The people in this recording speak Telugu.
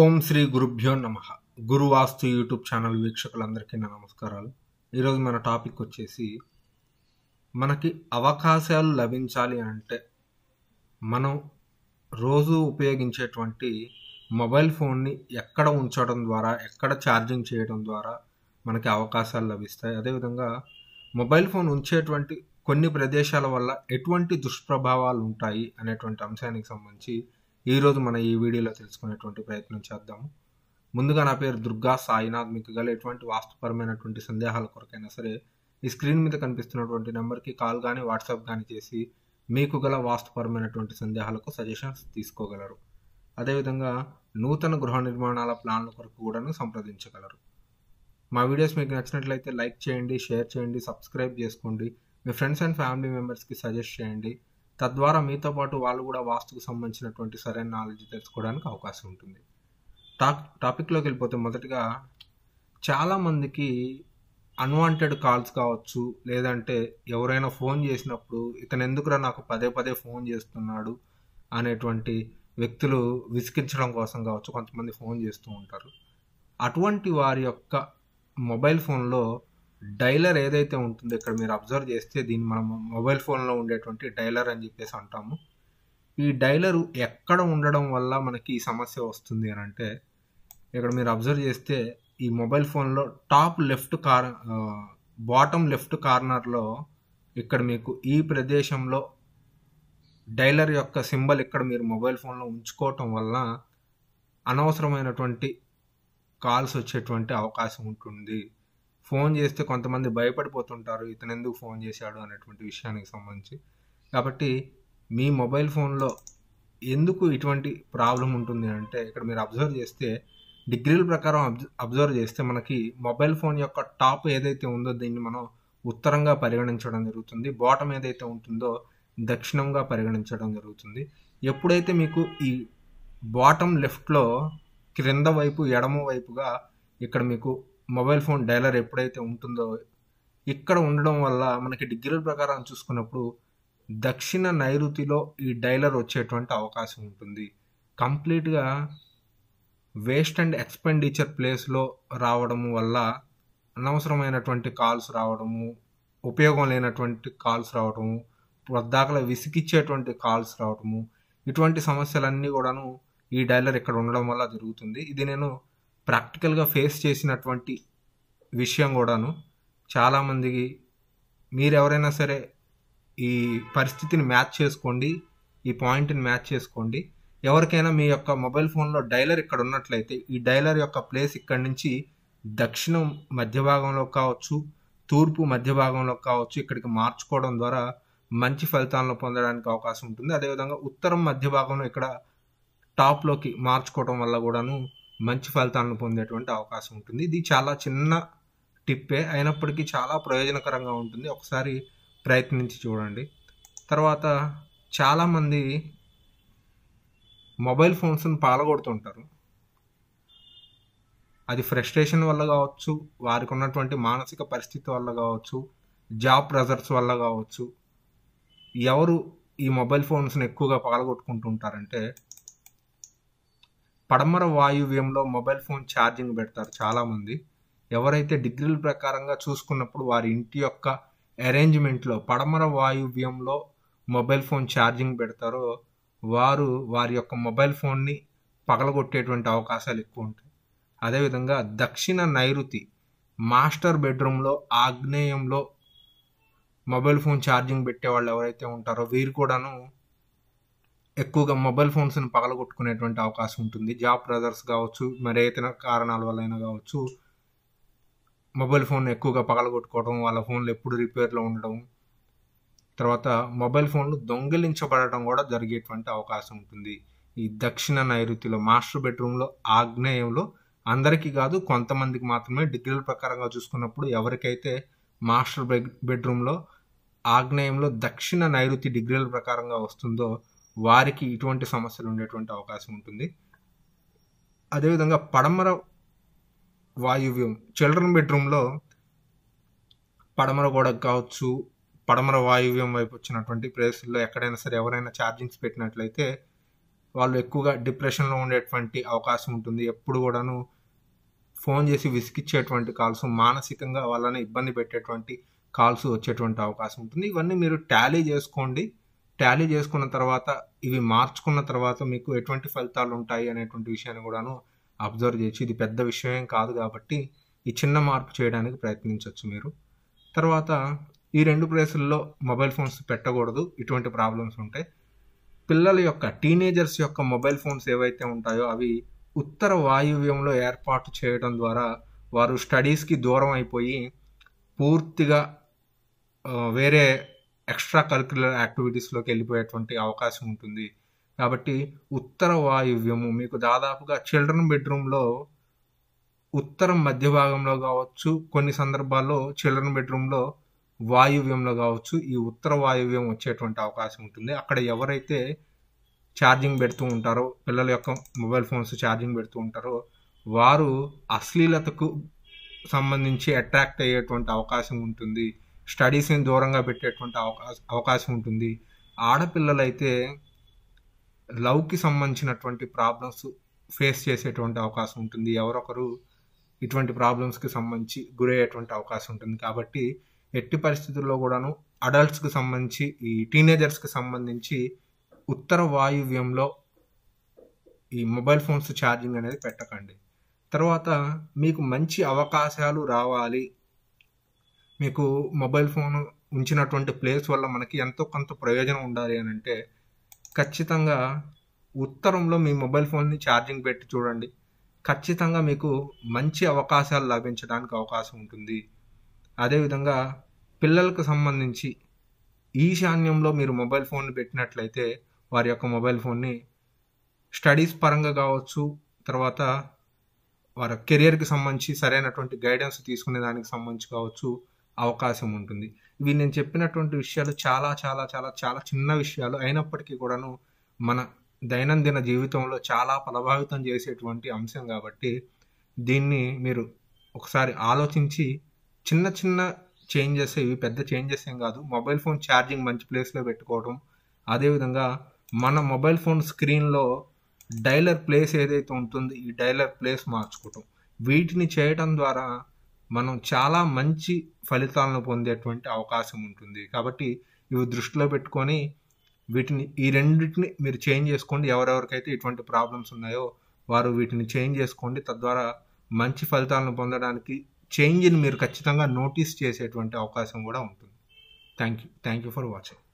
ఓం శ్రీ గురుభ్యో నమ గురువాస్తు యూట్యూబ్ ఛానల్ వీక్షకులందరికీ నా నమస్కారాలు ఈరోజు మన టాపిక్ వచ్చేసి మనకి అవకాశాలు లభించాలి అంటే మనం రోజు ఉపయోగించేటువంటి మొబైల్ ఫోన్ని ఎక్కడ ఉంచడం ద్వారా ఎక్కడ ఛార్జింగ్ చేయడం ద్వారా మనకి అవకాశాలు లభిస్తాయి అదేవిధంగా మొబైల్ ఫోన్ ఉంచేటువంటి కొన్ని ప్రదేశాల వల్ల ఎటువంటి దుష్ప్రభావాలు ఉంటాయి అనేటువంటి అంశానికి సంబంధించి ఈరోజు మన ఈ వీడియోలో తెలుసుకునేటువంటి ప్రయత్నం చేద్దాము ముందుగా నా పేరు దుర్గా సాయినాథ్ మీకు గల ఎటువంటి వాస్తుపరమైనటువంటి సందేహాల కొరకైనా సరే ఈ స్క్రీన్ మీద కనిపిస్తున్నటువంటి నెంబర్కి కాల్ కానీ వాట్సాప్ కానీ చేసి మీకు గల వాస్తుపరమైనటువంటి సందేహాలకు సజెషన్స్ తీసుకోగలరు అదేవిధంగా నూతన గృహ నిర్మాణాల ప్లాన్ల కొరకు కూడాను సంప్రదించగలరు మా వీడియోస్ మీకు నచ్చినట్లయితే లైక్ చేయండి షేర్ చేయండి సబ్స్క్రైబ్ చేసుకోండి మీ ఫ్రెండ్స్ అండ్ ఫ్యామిలీ మెంబర్స్కి సజెస్ట్ చేయండి తద్వారా మీతో పాటు వాళ్ళు కూడా వాస్తుకు సంబంధించినటువంటి సరైన నాలెడ్జ్ తెలుసుకోవడానికి అవకాశం ఉంటుంది టాక్ టాపిక్లోకి వెళ్ళిపోతే మొదటిగా చాలామందికి అన్వాంటెడ్ కాల్స్ కావచ్చు లేదంటే ఎవరైనా ఫోన్ చేసినప్పుడు ఇతను ఎందుకురా నాకు పదే పదే ఫోన్ చేస్తున్నాడు అనేటువంటి వ్యక్తులు విసికించడం కోసం కావచ్చు కొంతమంది ఫోన్ చేస్తూ ఉంటారు అటువంటి వారి యొక్క మొబైల్ ఫోన్లో డైలర్ ఏదైతే ఉంటుందో ఇక్కడ మీరు అబ్జర్వ్ చేస్తే దీన్ని మనం మొబైల్ ఫోన్లో ఉండేటువంటి డైలర్ అని చెప్పేసి అంటాము ఈ డైలరు ఎక్కడ ఉండడం వల్ల మనకి ఈ సమస్య వస్తుంది అని అంటే ఇక్కడ మీరు అబ్జర్వ్ చేస్తే ఈ మొబైల్ ఫోన్లో top left or bottom left కార్నర్లో ఇక్కడ మీకు ఈ ప్రదేశంలో డైలర్ యొక్క సింబల్ ఇక్కడ మీరు మొబైల్ ఫోన్లో ఉంచుకోవటం వల్ల అనవసరమైనటువంటి కాల్స్ వచ్చేటువంటి అవకాశం ఉంటుంది ఫోన్ చేస్తే కొంతమంది భయపడిపోతుంటారు ఇతను ఎందుకు ఫోన్ చేశాడు అనేటువంటి విషయానికి సంబంధించి కాబట్టి మీ మొబైల్ ఫోన్లో ఎందుకు ఇటువంటి ప్రాబ్లం ఉంటుంది అంటే ఇక్కడ మీరు అబ్జర్వ్ చేస్తే డిగ్రీల ప్రకారం అబ్జర్వ్ చేస్తే మనకి మొబైల్ ఫోన్ యొక్క టాప్ ఏదైతే ఉందో దీన్ని మనం ఉత్తరంగా పరిగణించడం జరుగుతుంది బాటం ఏదైతే ఉంటుందో దక్షిణంగా పరిగణించడం జరుగుతుంది ఎప్పుడైతే మీకు ఈ బాటం లెఫ్ట్లో క్రింద వైపు ఎడమ వైపుగా ఇక్కడ మీకు మొబైల్ ఫోన్ డైలర్ ఎప్పుడైతే ఉంటుందో ఇక్కడ ఉండడం వల్ల మనకి డిగ్రీల ప్రకారం చూసుకున్నప్పుడు దక్షిణ నైరుతిలో ఈ డైలర్ వచ్చేటువంటి అవకాశం ఉంటుంది కంప్లీట్గా వేస్ట్ అండ్ ఎక్స్పెండిచర్ ప్లేస్లో రావడము వల్ల అనవసరమైనటువంటి కాల్స్ రావడము ఉపయోగం లేనటువంటి కాల్స్ రావడము వద్దాకల విసిగిచ్చేటువంటి కాల్స్ రావడము ఇటువంటి సమస్యలన్నీ కూడాను ఈ డైలర్ ఇక్కడ ఉండడం వల్ల జరుగుతుంది ఇది నేను ప్రాక్టికల్గా ఫేస్ చేసినటువంటి విషయం కూడాను చాలామందికి మీరెవరైనా సరే ఈ పరిస్థితిని మ్యాచ్ చేసుకోండి ఈ పాయింట్ని మ్యాచ్ చేసుకోండి ఎవరికైనా మీ యొక్క మొబైల్ ఫోన్లో డైలర్ ఇక్కడ ఉన్నట్లయితే ఈ డైలర్ యొక్క ప్లేస్ ఇక్కడ నుంచి దక్షిణం మధ్య భాగంలో కావచ్చు తూర్పు మధ్య భాగంలో కావచ్చు ఇక్కడికి మార్చుకోవడం ద్వారా మంచి ఫలితాలను పొందడానికి అవకాశం ఉంటుంది అదేవిధంగా ఉత్తరం మధ్య భాగంలో ఇక్కడ టాప్లోకి మార్చుకోవడం వల్ల కూడాను మంచి ఫలితాలను పొందేటువంటి అవకాశం ఉంటుంది ఇది చాలా చిన్న టిప్పే అయినప్పటికీ చాలా ప్రయోజనకరంగా ఉంటుంది ఒకసారి ప్రయత్నించి చూడండి తర్వాత చాలామంది మొబైల్ ఫోన్స్ని పాలగొడుతుంటారు అది ఫ్రస్ట్రేషన్ వల్ల కావచ్చు వారికి ఉన్నటువంటి మానసిక పరిస్థితి వల్ల కావచ్చు జాబ్ ప్రెజర్స్ వల్ల కావచ్చు ఎవరు ఈ మొబైల్ ఫోన్స్ని ఎక్కువగా పాల్గొట్టుకుంటుంటారంటే పడమర వాయువ్యంలో మొబైల్ ఫోన్ ఛార్జింగ్ పెడతారు చాలామంది ఎవరైతే డిగ్రీల ప్రకారంగా చూసుకున్నప్పుడు వారి ఇంటి యొక్క అరేంజ్మెంట్లో పడమర వాయువ్యంలో మొబైల్ ఫోన్ ఛార్జింగ్ పెడతారో వారు వారి యొక్క మొబైల్ ఫోన్ని పగలగొట్టేటువంటి అవకాశాలు ఎక్కువ ఉంటాయి అదేవిధంగా దక్షిణ నైరుతి మాస్టర్ బెడ్రూమ్లో ఆగ్నేయంలో మొబైల్ ఫోన్ ఛార్జింగ్ పెట్టే వాళ్ళు ఎవరైతే ఉంటారో వీరు కూడాను ఎక్కువగా మొబైల్ ఫోన్స్ని పగలగొట్టుకునేటువంటి అవకాశం ఉంటుంది జాబ్ బ్రదర్స్ కావచ్చు మరి ఏదైనా కారణాల వల్లైనా కావచ్చు మొబైల్ ఫోన్ ఎక్కువగా పగలగొట్టుకోవడం వాళ్ళ ఫోన్లు ఎప్పుడు రిపేర్లో ఉండడం తర్వాత మొబైల్ ఫోన్లు దొంగిలించబడటం కూడా జరిగేటువంటి అవకాశం ఉంటుంది ఈ దక్షిణ నైరుతిలో మాస్టర్ బెడ్రూమ్లో ఆగ్నేయంలో అందరికీ కాదు కొంతమందికి మాత్రమే డిగ్రీల ప్రకారంగా చూసుకున్నప్పుడు ఎవరికైతే మాస్టర్ బెడ్ బెడ్రూమ్లో ఆగ్నేయంలో దక్షిణ నైరుతి డిగ్రీల ప్రకారంగా వస్తుందో వారికి ఇటువంటి సమస్యలు ఉండేటువంటి అవకాశం ఉంటుంది అదేవిధంగా పడమర వాయువ్యం చిల్డ్రన్ బెడ్రూమ్లో పడమర గోడ కావచ్చు పడమర వాయువ్యం వైపు వచ్చినటువంటి ప్లేసుల్లో ఎక్కడైనా సరే ఎవరైనా ఛార్జింగ్స్ పెట్టినట్లయితే వాళ్ళు ఎక్కువగా డిప్రెషన్లో ఉండేటువంటి అవకాశం ఉంటుంది ఎప్పుడు కూడాను ఫోన్ చేసి విసిగిచ్చేటువంటి కాల్స్ మానసికంగా వాళ్ళని ఇబ్బంది పెట్టేటువంటి కాల్స్ వచ్చేటువంటి అవకాశం ఉంటుంది ఇవన్నీ మీరు టాలీ చేసుకోండి టాలీ చేసుకున్న తర్వాత ఇవి మార్చుకున్న తర్వాత మీకు ఎటువంటి ఫలితాలు ఉంటాయి అనేటువంటి విషయాన్ని కూడాను అబ్జర్వ్ చేసి ఇది పెద్ద విషయం కాదు కాబట్టి ఈ చిన్న మార్పు చేయడానికి ప్రయత్నించవచ్చు మీరు తర్వాత ఈ రెండు ప్లేసుల్లో మొబైల్ ఫోన్స్ పెట్టకూడదు ఇటువంటి ప్రాబ్లమ్స్ ఉంటాయి పిల్లల యొక్క టీనేజర్స్ యొక్క మొబైల్ ఫోన్స్ ఏవైతే ఉంటాయో అవి ఉత్తర వాయువ్యంలో ఏర్పాటు చేయడం ద్వారా వారు స్టడీస్కి దూరం అయిపోయి పూర్తిగా వేరే ఎక్స్ట్రా కరిక్యులర్ యాక్టివిటీస్లోకి వెళ్ళిపోయేటువంటి అవకాశం ఉంటుంది కాబట్టి ఉత్తర వాయువ్యము మీకు దాదాపుగా చిల్డ్రన్ బెడ్రూమ్లో ఉత్తరం మధ్య భాగంలో కావచ్చు కొన్ని సందర్భాల్లో చిల్డ్రన్ బెడ్రూమ్లో వాయువ్యంలో కావచ్చు ఈ ఉత్తర వాయువ్యం వచ్చేటువంటి అవకాశం ఉంటుంది అక్కడ ఎవరైతే ఛార్జింగ్ పెడుతూ ఉంటారో పిల్లల యొక్క మొబైల్ ఫోన్స్ ఛార్జింగ్ పెడుతూ ఉంటారో వారు అశ్లీలతకు సంబంధించి అట్రాక్ట్ అయ్యేటువంటి అవకాశం ఉంటుంది స్టడీస్ని దూరంగా పెట్టేటువంటి అవకాశం అవకాశం ఉంటుంది ఆడపిల్లలైతే లవ్కి సంబంధించినటువంటి ప్రాబ్లమ్స్ ఫేస్ చేసేటువంటి అవకాశం ఉంటుంది ఎవరొకరు ఇటువంటి ప్రాబ్లమ్స్కి సంబంధించి గురయ్యేటువంటి అవకాశం ఉంటుంది కాబట్టి ఎట్టి పరిస్థితుల్లో కూడాను అడల్ట్స్కి సంబంధించి ఈ టీనేజర్స్కి సంబంధించి ఉత్తర వాయువ్యంలో ఈ మొబైల్ ఫోన్స్ ఛార్జింగ్ అనేది పెట్టకండి తర్వాత మీకు మంచి అవకాశాలు రావాలి మీకు మొబైల్ ఫోన్ ఉంచినటువంటి ప్లేస్ వల్ల మనకి ఎంతో కొంత ప్రయోజనం ఉండాలి అని అంటే ఖచ్చితంగా ఉత్తరంలో మీ మొబైల్ ఫోన్ని ఛార్జింగ్ పెట్టి చూడండి ఖచ్చితంగా మీకు మంచి అవకాశాలు లభించడానికి అవకాశం ఉంటుంది అదేవిధంగా పిల్లలకు సంబంధించి ఈశాన్యంలో మీరు మొబైల్ ఫోన్ పెట్టినట్లయితే వారి యొక్క మొబైల్ ఫోన్ని స్టడీస్ పరంగా కావచ్చు తర్వాత వారి కెరియర్కి సంబంధించి సరైనటువంటి గైడెన్స్ తీసుకునే దానికి సంబంధించి కావచ్చు అవకాశం ఉంటుంది ఇవి నేను చెప్పినటువంటి విషయాలు చాలా చాలా చాలా చాలా చిన్న విషయాలు అయినప్పటికీ కూడాను మన దైనందిన జీవితంలో చాలా ప్రభావితం చేసేటువంటి అంశం కాబట్టి దీన్ని మీరు ఒకసారి ఆలోచించి చిన్న చిన్న చేంజెస్ ఇవి పెద్ద చేంజెస్ ఏం కాదు మొబైల్ ఫోన్ ఛార్జింగ్ మంచి ప్లేస్లో పెట్టుకోవడం అదేవిధంగా మన మొబైల్ ఫోన్ స్క్రీన్లో డైలర్ ప్లేస్ ఏదైతే ఉంటుందో ఈ డైలర్ ప్లేస్ మార్చుకోవటం వీటిని చేయటం ద్వారా మనం చాలా మంచి ఫలితాలను పొందేటువంటి అవకాశం ఉంటుంది కాబట్టి ఇవి దృష్టిలో పెట్టుకొని వీటిని ఈ రెండింటిని మీరు చేంజ్ చేసుకోండి ఎవరెవరికైతే ఇటువంటి ప్రాబ్లమ్స్ ఉన్నాయో వారు వీటిని చేంజ్ చేసుకోండి తద్వారా మంచి ఫలితాలను పొందడానికి చేంజ్ని మీరు ఖచ్చితంగా నోటీస్ చేసేటువంటి అవకాశం కూడా ఉంటుంది thank you thank you for watching